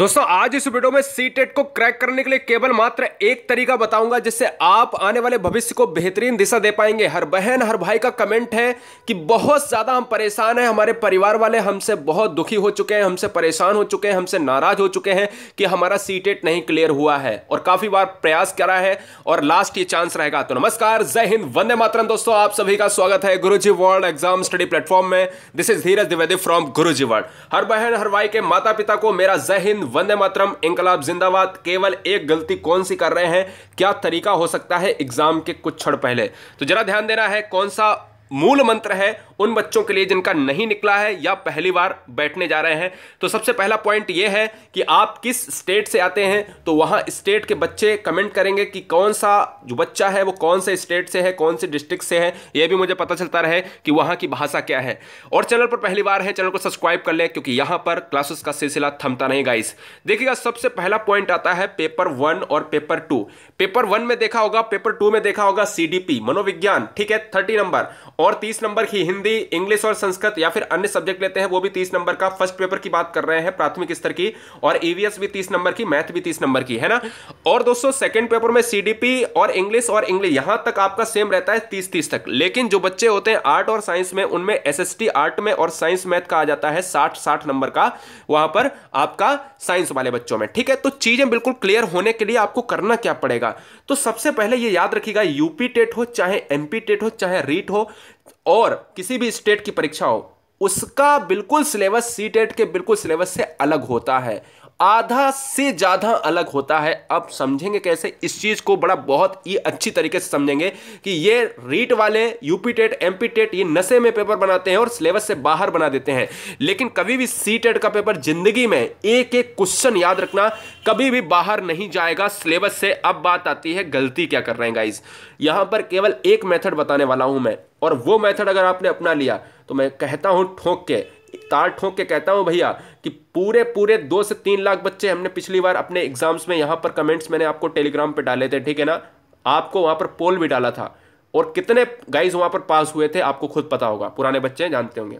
दोस्तों आज इस वीडियो में सी टेट e को क्रैक करने के लिए केवल मात्र एक तरीका बताऊंगा जिससे आप आने वाले भविष्य को बेहतरीन दिशा दे पाएंगे हर बहन हर भाई का कमेंट है कि बहुत ज़्यादा हम परेशान हैं हमारे परिवार वाले हमसे बहुत दुखी हो चुके हैं हमसे परेशान हो चुके हैं हमसे नाराज हो चुके हैं कि हमारा सी टेट e नहीं क्लियर हुआ है और काफ़ी बार प्रयास करा है और लास्ट ये चांस रहेगा तो नमस्कार जय हिंद वंदे मातरम दोस्तों आप सभी का स्वागत है Guru world exam study platform में this is Dheeraj Dwivedi from Guru world हर बहन हर भाई के माता पिता को मेरा जय हिंद हिंद वंदे मातरम इंकलाब जिंदाबाद केवल एक गलती कौन सी कर रहे हैं क्या तरीका हो सकता है एग्जाम के कुछ क्षण पहले तो जरा ध्यान देना है कौन सा मूल मंत्र है उन बच्चों के लिए जिनका नहीं निकला है या पहली बार बैठने जा रहे हैं तो सबसे पहला पॉइंट ये है कि आप किस स्टेट से आते हैं तो वहाँ स्टेट के बच्चे कमेंट करेंगे कि कौन सा जो बच्चा है वो कौन से स्टेट से है कौन से डिस्ट्रिक्ट से है यह भी मुझे पता चलता रहे कि वहाँ की भाषा क्या है और चैनल पर पहली बार है चैनल को सब्सक्राइब कर लें क्योंकि यहाँ पर क्लासेस का सिलसिला थमता नहीं गाइस देखिएगा सबसे पहला पॉइंट आता है पेपर वन और पेपर टू पेपर वन में देखा होगा पेपर टू में देखा होगा सी मनोविज्ञान ठीक है थर्टी नंबर और तीस नंबर की हिंदी यदि इंग्लिश और संस्कृत या फिर अन्य सब्जेक्ट लेते हैं वो भी तीस नंबर का फर्स्ट पेपर की बात कर रहे हैं प्राथमिक स्तर की और ईवीएस e भी तीस नंबर की मैथ भी तीस नंबर की है ना और दोस्तों सेकेंड पेपर में सीडीपी और इंग्लिश और इंग्लिश यहां तक आपका सेम रहता है तीस तीस तक लेकिन जो बच्चे होते हैं आर्ट और साइंस में उनमें एस आर्ट में और साइंस मैथ का आ जाता है साठ साठ नंबर का वहां पर आपका साइंस वाले बच्चों में ठीक है तो चीजें बिल्कुल क्लियर होने के लिए आपको करना क्या पड़ेगा तो सबसे पहले ये याद रखिएगा यूपी टेट हो चाहे एमपी टेट हो चाहे रीट e हो और किसी भी स्टेट की परीक्षा हो उसका बिल्कुल सिलेबस सी टेट e के बिल्कुल सिलेबस से अलग होता है आधा से ज़्यादा अलग होता है अब समझेंगे कैसे इस चीज़ को बड़ा बहुत ही अच्छी तरीके से समझेंगे कि ये रीट वाले यूपी टेट एमपी टेट ये नशे में पेपर बनाते हैं और सिलेबस से बाहर बना देते हैं लेकिन कभी भी सी टेट का पेपर जिंदगी में एक एक क्वेश्चन याद रखना कभी भी बाहर नहीं जाएगा सिलेबस से अब बात आती है गलती क्या कर रहे हैं गाइज यहां पर केवल एक मेथड बताने वाला हूं मैं और वो मेथड अगर आपने अपना लिया तो मैं कहता हूं ठोक के तार ठोंक के कहता हूँ भैया कि पूरे पूरे दो से तीन लाख बच्चे हमने पिछली बार अपने एग्जाम्स में यहाँ पर कमेंट्स मैंने आपको टेलीग्राम पर डाले थे ठीक है ना आपको वहाँ पर पोल भी डाला था और कितने गाइज वहाँ पर पास हुए थे आपको खुद पता होगा पुराने बच्चे जानते होंगे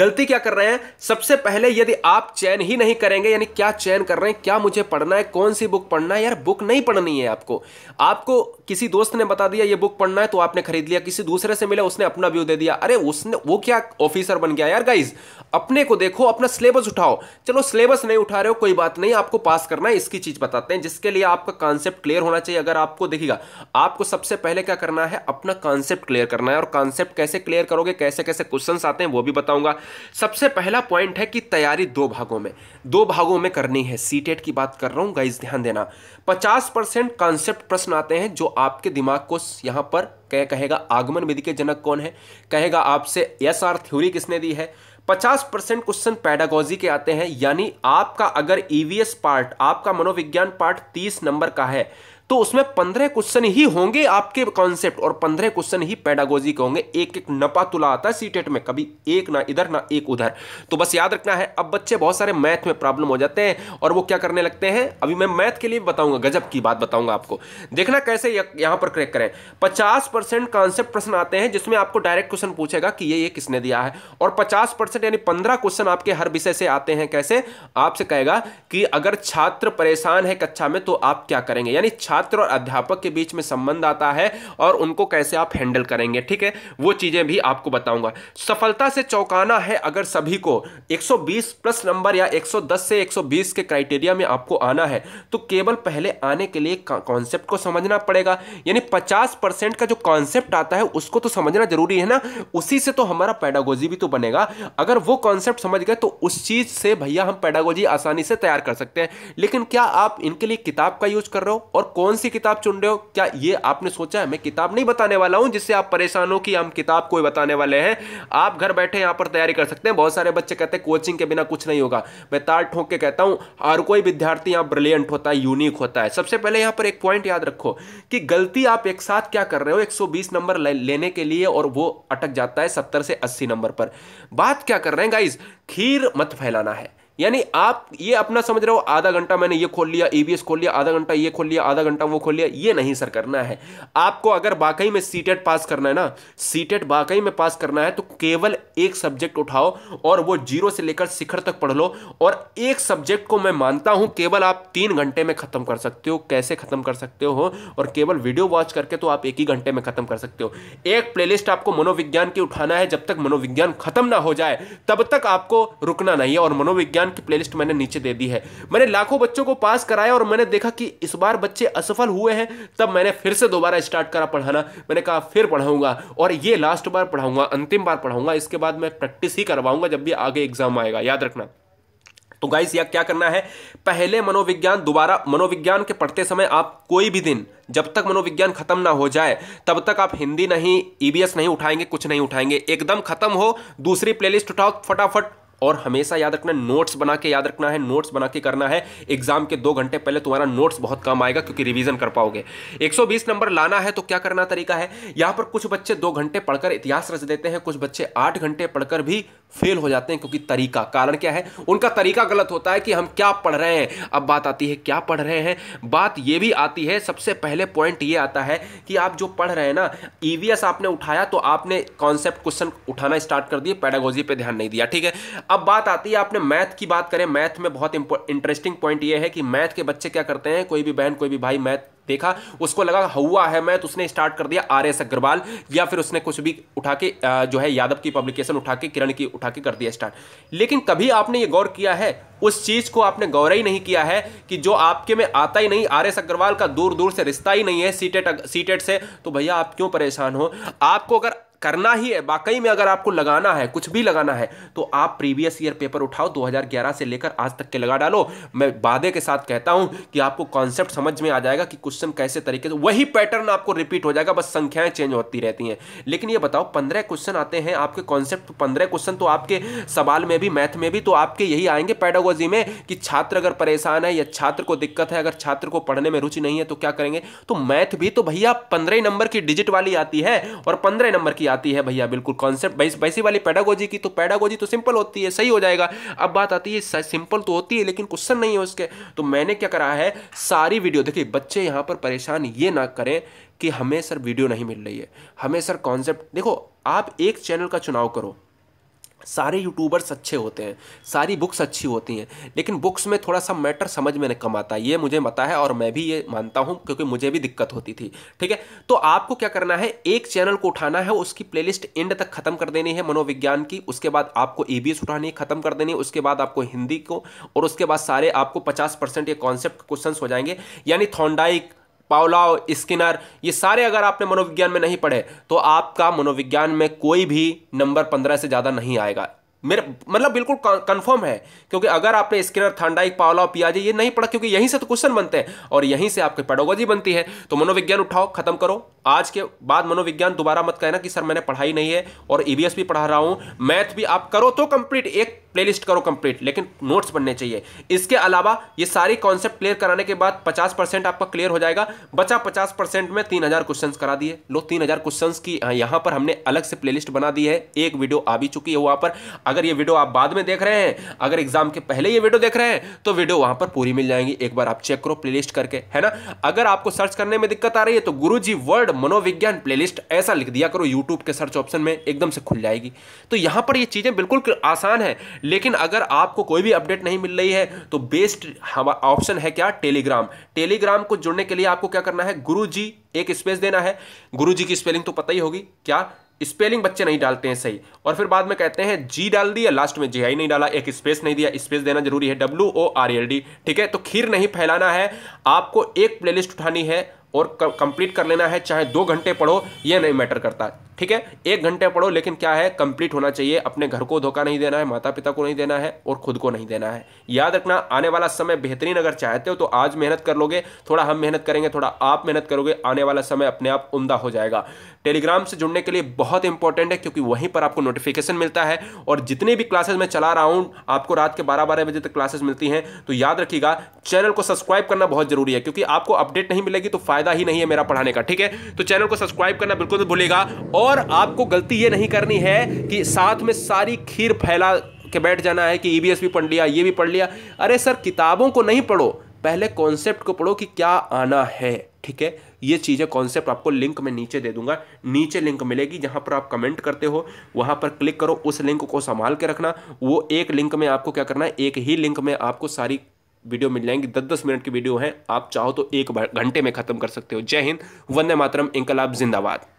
गलती क्या कर रहे हैं सबसे पहले यदि आप चयन ही नहीं करेंगे यानी क्या चयन कर रहे हैं क्या मुझे पढ़ना है कौन सी बुक पढ़ना है यार बुक नहीं पढ़नी है आपको आपको किसी दोस्त ने बता दिया ये बुक पढ़ना है तो आपने खरीद लिया किसी दूसरे से मिला उसने अपना व्यू दे दिया अरे उसने वो क्या ऑफिसर बन गया यार गाइज अपने को देखो अपना सिलेबस उठाओ चलो सिलेबस नहीं उठा रहे हो कोई बात नहीं आपको पास करना है इसकी चीज बताते हैं जिसके लिए आपका कॉन्सेप्ट क्लियर होना चाहिए अगर आपको देखिएगा आपको सबसे पहले क्या करना है अपना कॉन्सेप्ट क्लियर करना है और कॉन्सेप्ट कैसे क्लियर करोगे कैसे कैसे क्वेश्चन आते हैं वो भी बताऊंगा सबसे पहला पॉइंट है कि तैयारी दो भागों में दो भागों में करनी है सी e की बात कर रहा हूं गाइज ध्यान देना पचास परसेंट कॉन्सेप्ट प्रश्न आते हैं जो आपके दिमाग को यहाँ पर कह कहेगा आगमन विधि के जनक कौन है कहेगा आपसे एस आर थ्योरी किसने दी है 50 परसेंट क्वेश्चन पैडागोजी के आते हैं यानी आपका अगर ईवीएस e पार्ट आपका मनोविज्ञान पार्ट 30 नंबर का है तो उसमें पंद्रह क्वेश्चन ही होंगे आपके कॉन्सेप्ट और पंद्रह क्वेश्चन ही पैडागोजी के होंगे एक एक नपा तुला आता है सीटेट e में कभी एक ना इधर ना एक उधर तो बस याद रखना है अब बच्चे बहुत सारे मैथ में प्रॉब्लम हो जाते हैं और वो क्या करने लगते हैं अभी मैं मैथ के लिए बताऊंगा गजब की बात बताऊंगा आपको देखना कैसे यहां पर क्रेक करें पचास परसेंट कॉन्सेप्ट प्रश्न आते हैं जिसमें आपको डायरेक्ट क्वेश्चन पूछेगा कि ये ये किसने दिया है और पचास परसेंट यानी पंद्रह क्वेश्चन आपके हर विषय से आते हैं कैसे आपसे कहेगा कि अगर छात्र परेशान है कक्षा में तो आप क्या करेंगे यानी छात्र और अध्यापक के बीच में संबंध आता है और उनको कैसे आप हैंडल करेंगे ठीक है वो चीज़ें भी आपको बताऊंगा सफलता से चौंकाना है अगर सभी को 120 प्लस नंबर या 110 से 120 के क्राइटेरिया में आपको आना है तो केवल पहले आने के लिए कॉन्सेप्ट को समझना पड़ेगा यानी 50 परसेंट का जो कॉन्सेप्ट आता है उसको तो समझना जरूरी है ना उसी से तो हमारा पैडागोजी भी तो बनेगा अगर वो कॉन्सेप्ट समझ गए तो उस चीज़ से भैया हम पैडागोजी आसानी से तैयार कर सकते हैं लेकिन क्या आप इनके लिए किताब का यूज कर रहे हो और को कौन सी किताब चुन रहे हो क्या ये आपने सोचा है मैं किताब नहीं बताने वाला हूँ जिससे आप परेशान हो कि हम किताब कोई बताने वाले हैं आप घर बैठे यहाँ पर तैयारी कर सकते हैं बहुत सारे बच्चे कहते हैं कोचिंग के बिना कुछ नहीं होगा मैं ताल ठोंक के कहता हूँ हर कोई विद्यार्थी यहाँ ब्रिलियंट होता है यूनिक होता है सबसे पहले यहाँ पर एक पॉइंट याद रखो कि गलती आप एक साथ क्या कर रहे हो एक नंबर लेने के लिए और वो अटक जाता है सत्तर से अस्सी नंबर पर बात क्या कर रहे हैं गाइज खीर मत फैलाना है यानी आप ये अपना समझ रहे हो आधा घंटा मैंने ये खोल लिया ईवीएस e खोल लिया आधा घंटा ये खोल लिया आधा घंटा वो खोल लिया ये नहीं सर करना है आपको अगर वाकई में सीटेट पास e करना है ना सीटेट e वाकई में पास करना है तो केवल एक सब्जेक्ट उठाओ और वो जीरो से लेकर शिखर तक पढ़ लो और एक सब्जेक्ट को मैं मानता हूं केवल आप तीन घंटे में खत्म कर सकते हो कैसे खत्म कर सकते हो और केवल वीडियो वॉच करके तो आप एक ही घंटे में खत्म कर सकते हो एक प्लेलिस्ट आपको मनोविज्ञान की उठाना है जब तक मनोविज्ञान खत्म ना हो जाए तब तक आपको रुकना नहीं है और मनोविज्ञान ज्ञान की प्लेलिस्ट मैंने नीचे दे दी है मैंने लाखों बच्चों को पास कराया और मैंने देखा कि इस बार बच्चे असफल हुए हैं तब मैंने फिर से दोबारा स्टार्ट करा पढ़ाना मैंने कहा फिर पढ़ाऊंगा और ये लास्ट बार पढ़ाऊंगा अंतिम बार पढ़ाऊंगा इसके बाद मैं प्रैक्टिस ही करवाऊंगा जब भी आगे एग्जाम आएगा याद रखना तो गाइस या क्या करना है पहले मनोविज्ञान दोबारा मनोविज्ञान के पढ़ते समय आप कोई भी दिन जब तक मनोविज्ञान खत्म ना हो जाए तब तक आप हिंदी नहीं ईबीएस e नहीं उठाएंगे कुछ नहीं उठाएंगे एकदम खत्म हो दूसरी प्लेलिस्ट उठाओ फटाफट और हमेशा याद रखना नोट्स बना के याद रखना है नोट्स बना के करना है एग्जाम के दो घंटे पहले तुम्हारा नोट्स बहुत काम आएगा क्योंकि रिवीजन कर पाओगे 120 नंबर लाना है तो क्या करना तरीका है यहां पर कुछ बच्चे दो घंटे पढ़कर इतिहास रच देते हैं कुछ बच्चे आठ घंटे पढ़कर भी फेल हो जाते हैं क्योंकि तरीका कारण क्या है उनका तरीका गलत होता है कि हम क्या पढ़ रहे हैं अब बात आती है क्या पढ़ रहे हैं बात ये भी आती है सबसे पहले पॉइंट ये आता है कि आप जो पढ़ रहे हैं ना ईवीएस e आपने उठाया तो आपने कॉन्सेप्ट क्वेश्चन उठाना स्टार्ट कर दिए पैडागोजी पर ध्यान नहीं दिया ठीक है अब बात आती है आपने मैथ की बात करें मैथ में बहुत इंटरेस्टिंग पॉइंट ये है कि मैथ के बच्चे क्या करते हैं कोई भी बहन कोई भी भाई मैथ देखा उसको लगा हुआ है मैं तो उसने स्टार्ट कर दिया आर एस अग्रवाल या फिर उसने कुछ भी उठा के जो है यादव की पब्लिकेशन उठा के किरण की उठा के कर दिया स्टार्ट लेकिन कभी आपने ये गौर किया है उस चीज़ को आपने गौर ही नहीं किया है कि जो आपके में आता ही नहीं आर एस अग्रवाल का दूर दूर से रिश्ता ही नहीं है सीटेट सीटेट से तो भैया आप क्यों परेशान हो आपको अगर करना ही है वाकई में अगर आपको लगाना है कुछ भी लगाना है तो आप प्रीवियस ईयर पेपर उठाओ 2011 से लेकर आज तक के लगा डालो मैं वादे के साथ कहता हूं कि आपको कॉन्सेप्ट समझ में आ जाएगा कि क्वेश्चन कैसे तरीके से वही पैटर्न आपको रिपीट हो जाएगा बस संख्याएं चेंज होती रहती हैं लेकिन ये बताओ पंद्रह क्वेश्चन आते हैं आपके कॉन्सेप्ट पंद्रह क्वेश्चन तो आपके सवाल में भी मैथ में भी तो आपके यही आएंगे पैडागोजी में कि छात्र अगर परेशान है या छात्र को दिक्कत है अगर छात्र को पढ़ने में रुचि नहीं है तो क्या करेंगे तो मैथ भी तो भैया पंद्रह नंबर की डिजिट वाली आती है और पंद्रह नंबर की आती है भैया बिल्कुल कॉन्सेप्ट वैसी वाली पैडागोजी की तो पैडागोजी तो सिंपल होती है सही हो जाएगा अब बात आती है सिंपल तो होती है लेकिन क्वेश्चन नहीं है उसके तो मैंने क्या करा है सारी वीडियो देखिए बच्चे यहाँ पर परेशान ये ना करें कि हमें सर वीडियो नहीं मिल रही है हमें सर कॉन्सेप्ट देखो आप एक चैनल का चुनाव करो सारे यूट्यूबर्स अच्छे होते हैं सारी बुक्स अच्छी होती हैं लेकिन बुक्स में थोड़ा सा मैटर समझ में कम आता ये मुझे पता है और मैं भी ये मानता हूँ क्योंकि मुझे भी दिक्कत होती थी ठीक है तो आपको क्या करना है एक चैनल को उठाना है उसकी प्लेलिस्ट एंड तक खत्म कर देनी है मनोविज्ञान की उसके बाद आपको ई उठानी है खत्म कर देनी है उसके बाद आपको हिंदी को और उसके बाद सारे आपको पचास परसेंट ये कॉन्सेप्ट क्वेश्चन हो जाएंगे यानी थॉन्डाइक पावलाव स्किनर ये सारे अगर आपने मनोविज्ञान में नहीं पढ़े तो आपका मनोविज्ञान में कोई भी नंबर पंद्रह से ज़्यादा नहीं आएगा मेरे मतलब बिल्कुल कंफर्म है क्योंकि अगर आपने स्किनर थंडाइक पावलाव पियाजे ये नहीं पढ़ा क्योंकि यहीं से तो क्वेश्चन बनते हैं और यहीं से आपकी पेडोगोजी बनती है तो मनोविज्ञान उठाओ खत्म करो आज के बाद मनोविज्ञान दोबारा मत कहना कि सर मैंने पढ़ाई नहीं है और ई e भी पढ़ा रहा हूँ मैथ भी आप करो तो कंप्लीट एक प्लेलिस्ट करो कंप्लीट लेकिन नोट्स बनने चाहिए इसके अलावा ये सारी कॉन्सेप्ट क्लियर कराने के बाद पचास परसेंट आपका क्लियर हो जाएगा बचा पचास परसेंट में तीन हजार क्वेश्चन करा दिए लो तीन हजार क्वेश्चन की यहाँ पर हमने अलग से प्लेलिस्ट बना दी है एक वीडियो आ भी चुकी है वहाँ पर अगर ये वीडियो आप बाद में देख रहे हैं अगर एग्जाम के पहले ये वीडियो देख रहे हैं तो वीडियो वहां पर पूरी मिल जाएंगी एक बार आप चेक करो प्लेलिस्ट करके है ना अगर आपको सर्च करने में दिक्कत आ रही है तो गुरु जी वर्ड मनोविज्ञान प्लेलिस्ट ऐसा लिख दिया करो यूट्यूब के सर्च ऑप्शन में एकदम से खुल जाएगी तो यहां पर ये चीज़ें बिल्कुल आसान है लेकिन अगर आपको कोई भी अपडेट नहीं मिल रही है तो बेस्ट ऑप्शन है क्या टेलीग्राम टेलीग्राम को जुड़ने के लिए आपको क्या करना है गुरु जी एक स्पेस देना है गुरु जी की स्पेलिंग तो पता ही होगी क्या स्पेलिंग बच्चे नहीं डालते हैं सही और फिर बाद में कहते हैं जी डाल दिया लास्ट में जी आई नहीं डाला एक स्पेस नहीं दिया स्पेस देना जरूरी है W O R L D ठीक है तो खीर नहीं फैलाना है आपको एक प्लेलिस्ट उठानी है और कंप्लीट कर लेना है चाहे दो घंटे पढ़ो ये नहीं मैटर करता ठीक है एक घंटे पढ़ो लेकिन क्या है कंप्लीट होना चाहिए अपने घर को धोखा नहीं देना है माता पिता को नहीं देना है और खुद को नहीं देना है याद रखना आने वाला समय बेहतरीन अगर चाहते हो तो आज मेहनत कर लोगे थोड़ा हम मेहनत करेंगे थोड़ा आप मेहनत करोगे आने वाला समय अपने आप उमदा हो जाएगा टेलीग्राम से जुड़ने के लिए बहुत इंपॉर्टेंट है क्योंकि वहीं पर आपको नोटिफिकेशन मिलता है और जितनी भी क्लासेज मैं चला रहा हूँ आपको रात के बारह बारह बजे तक क्लासेज मिलती हैं तो याद रखिएगा चैनल को सब्सक्राइब करना बहुत जरूरी है क्योंकि आपको अपडेट नहीं मिलेगी तो फायदा फायदा ही नहीं है मेरा पढ़ाने का ठीक है तो चैनल को सब्सक्राइब करना बिल्कुल नहीं भूलेगा और आपको गलती ये नहीं करनी है कि साथ में सारी खीर फैला के बैठ जाना है कि ई e भी पढ़ लिया ये भी पढ़ लिया अरे सर किताबों को नहीं पढ़ो पहले कॉन्सेप्ट को पढ़ो कि क्या आना है ठीक है ये चीज़ें कॉन्सेप्ट आपको लिंक में नीचे दे दूंगा नीचे लिंक मिलेगी जहाँ पर आप कमेंट करते हो वहाँ पर क्लिक करो उस लिंक को संभाल के रखना वो एक लिंक में आपको क्या करना है एक ही लिंक में आपको सारी वीडियो मिल जाएंगी दस दस मिनट की वीडियो हैं आप चाहो तो एक घंटे में खत्म कर सकते हो जय हिंद वंदे मातरम इंकलाब जिंदाबाद